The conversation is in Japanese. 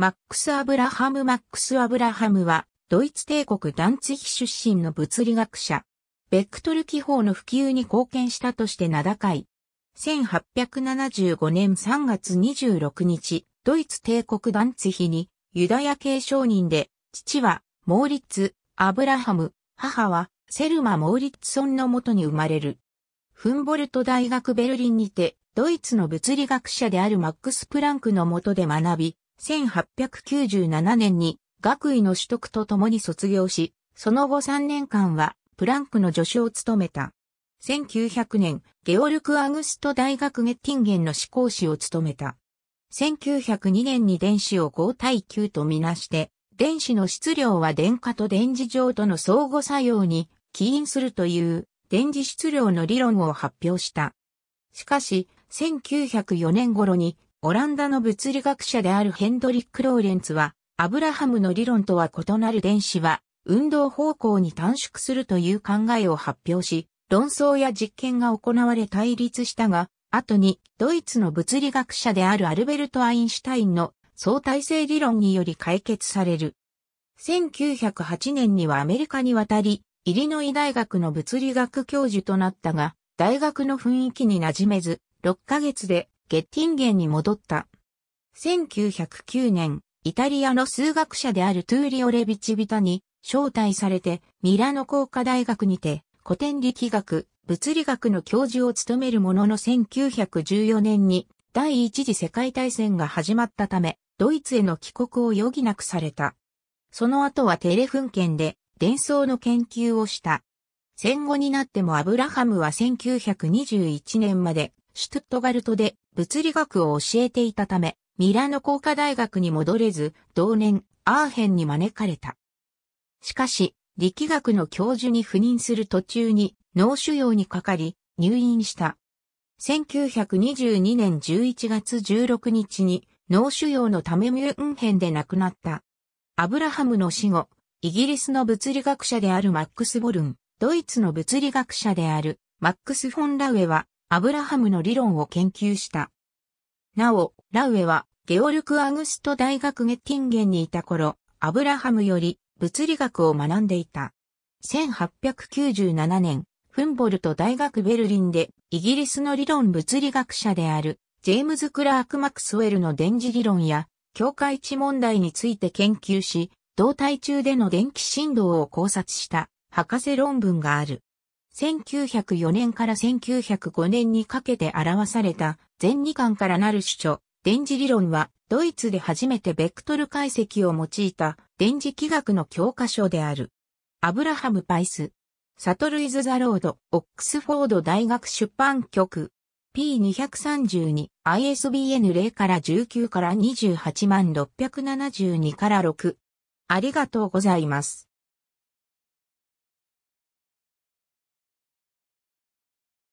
マックス・アブラハム・マックス・アブラハムは、ドイツ帝国ダンツヒ出身の物理学者。ベクトル気泡の普及に貢献したとして名高い。1875年3月26日、ドイツ帝国ダンツヒにユダヤ系商人で、父はモーリッツ・アブラハム、母はセルマ・モーリッツソンのもとに生まれる。フンボルト大学ベルリンにて、ドイツの物理学者であるマックス・プランクのもとで学び、1897年に学位の取得とともに卒業し、その後3年間はプランクの助手を務めた。1900年、ゲオルク・アグスト大学ゲッティンゲンの志向士を務めた。1902年に電子を5対9とみなして、電子の質量は電荷と電磁場との相互作用に起因するという電磁質量の理論を発表した。しかし、1904年頃にオランダの物理学者であるヘンドリック・ローレンツは、アブラハムの理論とは異なる電子は、運動方向に短縮するという考えを発表し、論争や実験が行われ対立したが、後にドイツの物理学者であるアルベルト・アインシュタインの相対性理論により解決される。1908年にはアメリカに渡り、イリノイ大学の物理学教授となったが、大学の雰囲気に馴染めず、6ヶ月でゲッティンゲンに戻った。1909年、イタリアの数学者であるトゥーリオ・レビチビタに招待されて、ミラノ工科大学にて古典力学、物理学の教授を務めるものの1914年に第一次世界大戦が始まったため、ドイツへの帰国を余儀なくされた。その後はテレフン県で伝送の研究をした。戦後になってもアブラハムは1921年までシュトゥットガルトで物理学を教えていたため、ミラノ工科大学に戻れず、同年、アーヘンに招かれた。しかし、力学の教授に赴任する途中に脳腫瘍にかかり、入院した。1922年11月16日に脳腫瘍のためミュンヘンで亡くなった。アブラハムの死後、イギリスの物理学者であるマックス・ボルン、ドイツの物理学者であるマックス・フォン・ラウェはアブラハムの理論を研究した。なお、ラウエは、ゲオルク・アグスト大学ゲッティンゲンにいた頃、アブラハムより物理学を学んでいた。1897年、フンボルト大学ベルリンで、イギリスの理論物理学者である、ジェームズ・クラーク・マクスウェルの電磁理論や、境界値問題について研究し、動体中での電気振動を考察した、博士論文がある。1904年から1905年にかけて表された全二巻からなる主張、電磁理論はドイツで初めてベクトル解析を用いた電磁気学の教科書である。アブラハム・パイス。サトルイズ・ザ・ロード、オックスフォード大学出版局。P232、ISBN 0から19から28万672から6。ありがとうございます。